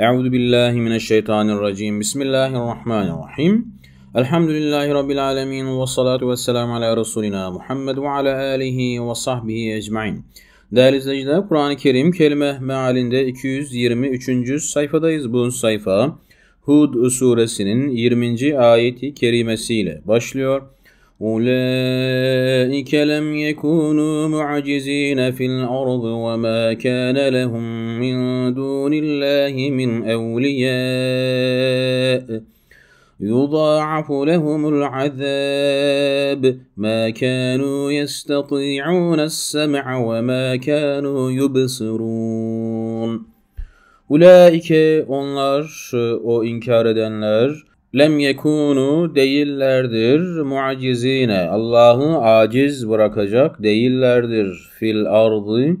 Euzu billahi mineşşeytanirracim. Bismillahirrahmanirrahim. Elhamdülillahi rabbil alamin ve salatu vesselam ala resulina Muhammed ve ala alihi ve sahbihi ecmaîn. Değerli izleyiciler, Kur'an-ı Kerim kelime mealinde 223. sayfadayız. Bu sayfa Hud suresinin 20. ayeti kerimesiyle başlıyor. أولئك لم يكونوا معجزين في الأرض وما كان لهم من دون الله من أولياء يضاعف لهم العذاب ما كانوا يستطيعون السمع وما كانوا يبصرون أولئك onlar o inkar edenler lem yekunu değillerdir muacizine. Allah'ı aciz bırakacak değillerdir fil ardı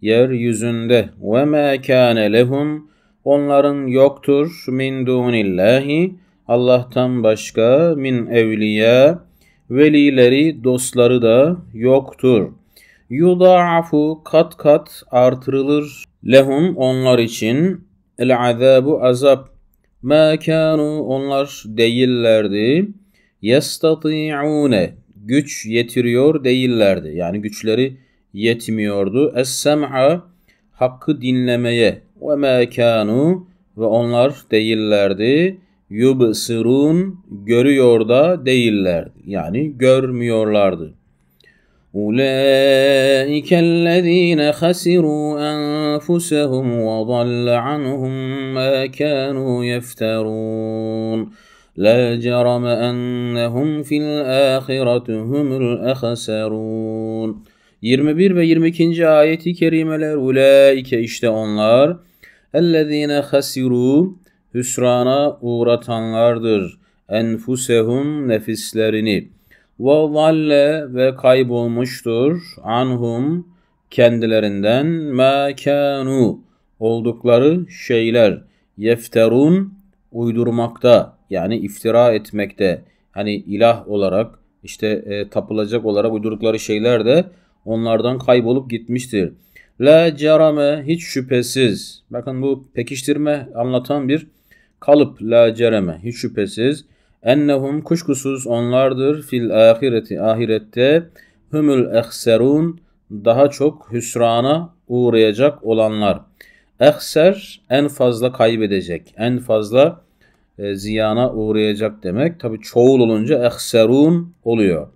yeryüzünde ve ma kâne lehum onların yoktur min dunillahi Allah'tan başka min evliya velileri dostları da yoktur. Yudaafu kat kat artırılır lehum onlar için el azabu azap Mekanu onlar değillerdi. Yestati'une güç yetiriyor değillerdi. Yani güçleri yetmiyordu. Es-sem'a hakkı dinlemeye ve mekanu ve onlar değillerdi. Yubsirun görüyor da değillerdi. Yani görmüyorlardı. أولئك الذين خسروا أنفسهم وضل عنهم ما كانوا يفترون لا جرم أنهم في الآخرة هم الأخسرون 21 ve 22. ayeti kerimeler Ulaike işte onlar Ellezine hasiru hüsrana uğratanlardır Enfusehum nefislerini ve zalle ve kaybolmuştur anhum kendilerinden mekanu oldukları şeyler yefterun uydurmakta yani iftira etmekte hani ilah olarak işte e, tapılacak olarak uydurdukları şeyler de onlardan kaybolup gitmiştir. La cerame hiç şüphesiz. Bakın bu pekiştirme anlatan bir kalıp la cereme hiç şüphesiz. Ennehum kuşkusuz onlardır fil ahireti ahirette humul ehserun daha çok hüsrana uğrayacak olanlar. Ehser en fazla kaybedecek, en fazla e, ziyana uğrayacak demek. Tabi çoğul olunca ehserun oluyor.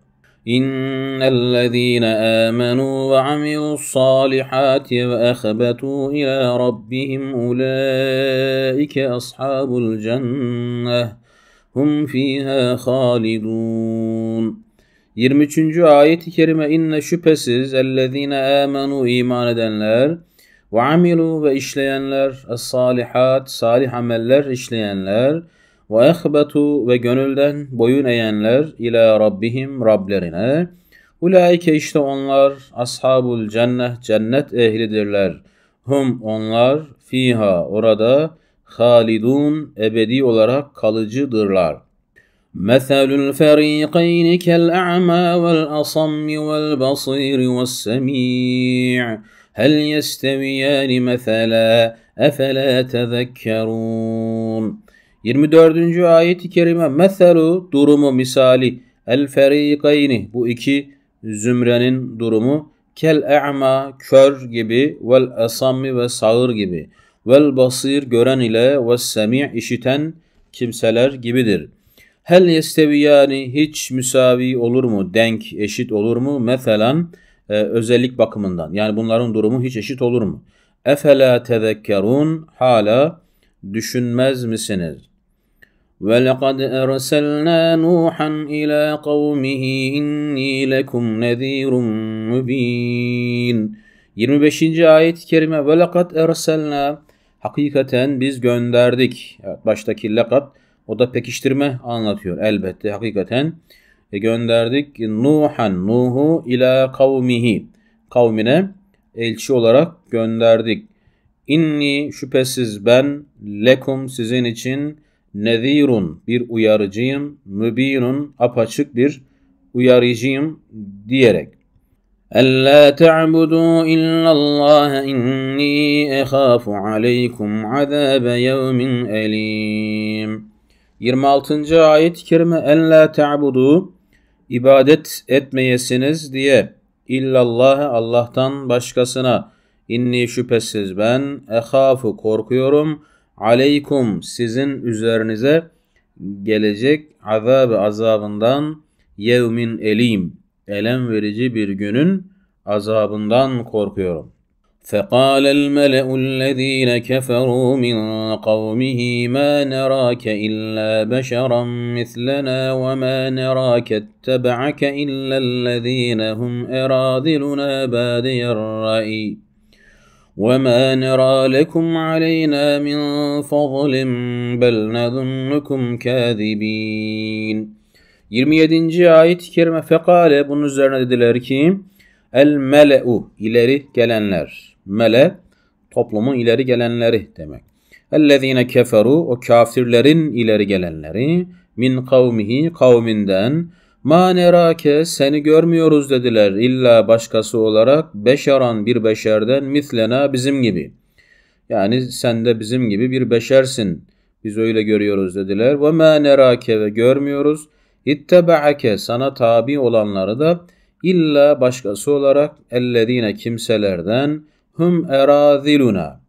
İnnellezîne âmenû ve amilussâlihâti ve ehbetû ilâ rabbihim ulâike ashabul cenneh hum fiha halidun. 23. ayet-i kerime inne şüphesiz ellezine amenu iman edenler ve amilu ve işleyenler es-salihat salih ameller işleyenler ve ehbetu ve gönülden boyun eğenler ila rabbihim Rablerine ulaike işte onlar ashabul cennet cennet ehlidirler hum onlar fiha orada halidun ebedi olarak kalıcıdırlar. مثل الفريقين كالأعمى والأصم والبصير والسميع هل يستويان مثلا أفلا تذكرون 24. ayet-i kerime meselu durumu misali el ferikayni bu iki zümrenin durumu kel e'ma kör gibi vel esammi ve sağır gibi vel basir gören ile ve semi işiten kimseler gibidir. Hel yani hiç müsavi olur mu? Denk eşit olur mu? Mesela e, özellik bakımından. Yani bunların durumu hiç eşit olur mu? Efela tezekkerun hala düşünmez misiniz? Ve وَلَقَدْ أَرْسَلْنَا نُوحًا إِلَى قَوْمِهِ اِنِّي لَكُمْ نَذ۪يرٌ مُب۪ينٌ 25. ayet-i kerime وَلَقَدْ اَرْسَلْنَا Hakikaten biz gönderdik. Evet, baştaki lakat o da pekiştirme anlatıyor elbette. Hakikaten e, gönderdik Nuhan, Nuh'u ila kavmihi. Kavmine elçi olarak gönderdik. İnni şüphesiz ben lekum sizin için nezirun bir uyarıcıyım, mübinun apaçık bir uyarıcıyım diyerek. ألا تعبدوا إلا الله إني أخاف عليكم عذاب يوم أليم 26. ayet-i kerime Ella ta'budu ibadet etmeyesiniz diye Illallah Allah'tan başkasına inni şüphesiz ben ehafu korkuyorum aleykum sizin üzerinize gelecek azab azabından yevmin elim elem verici bir günün azabından korkuyorum. فقال الملأ الذين كفروا من قومه ما نراك إلا بشرا مثلنا وما نراك اتبعك إلا الذين هم أراذلنا بادي الرأي وما نرى لكم علينا من فضل بل نظنكم كاذبين 27. ayet-i kerime fekale bunun üzerine dediler ki el mele'u ileri gelenler. Mele toplumun ileri gelenleri demek. Ellezine keferu o kafirlerin ileri gelenleri min kavmihi kavminden ma nerake seni görmüyoruz dediler illa başkası olarak beşeran bir beşerden mislena bizim gibi. Yani sen de bizim gibi bir beşersin. Biz öyle görüyoruz dediler. Ve ma nerake ve görmüyoruz İttebaake sana tabi olanları da illa başkası olarak ellezine kimselerden hum eraziluna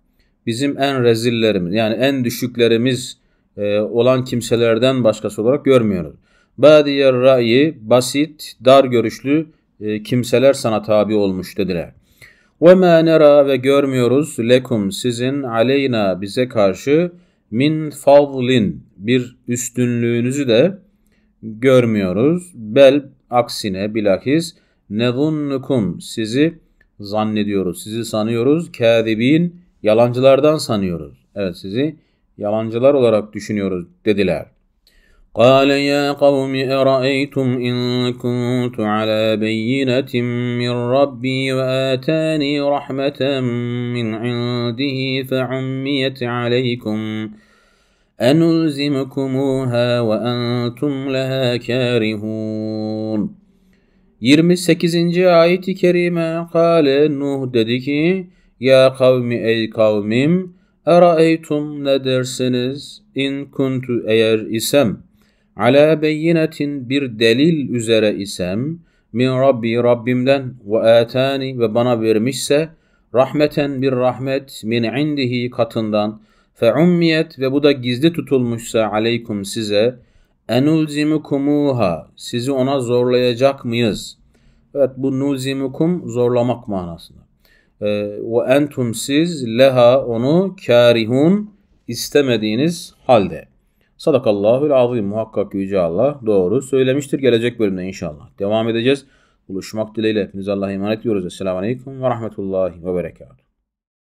bizim en rezillerimiz yani en düşüklerimiz e, olan kimselerden başkası olarak görmüyoruz. Badiyer ra'yi basit, dar görüşlü e, kimseler sana tabi olmuş dediler. Ve ma nera ve görmüyoruz lekum sizin aleyna bize karşı min fadlin bir üstünlüğünüzü de görmüyoruz. Bel aksine bilakis nezunnukum sizi zannediyoruz. Sizi sanıyoruz. kâdibin yalancılardan sanıyoruz. Evet sizi yalancılar olarak düşünüyoruz dediler. قال يا قوم أرأيتم إن كنت على بينة من ربي وآتاني رحمة من عنده فعميت عليكم ۖ enulzimukumuha ve entum leha karihun. 28. ayet-i kerime kale Nuh dedi ki Ya kavmi ey kavmim Eraeytum ne dersiniz? in kuntu eğer isem ala beyinetin bir delil üzere isem min Rabbi Rabbimden ve atani ve bana vermişse rahmeten bir rahmet min indihi katından Feummiyet ve bu da gizli tutulmuşsa aleykum size enulzimukumuha sizi ona zorlayacak mıyız? Evet bu nulzimukum zorlamak manasında. Ve ee, entum siz leha onu karihun istemediğiniz halde. Sadakallahül azim muhakkak yüce Allah doğru söylemiştir gelecek bölümde inşallah. Devam edeceğiz. Buluşmak dileğiyle hepinize Allah'a emanet ediyoruz. Esselamu Aleyküm ve Rahmetullahi ve Berekatuhu.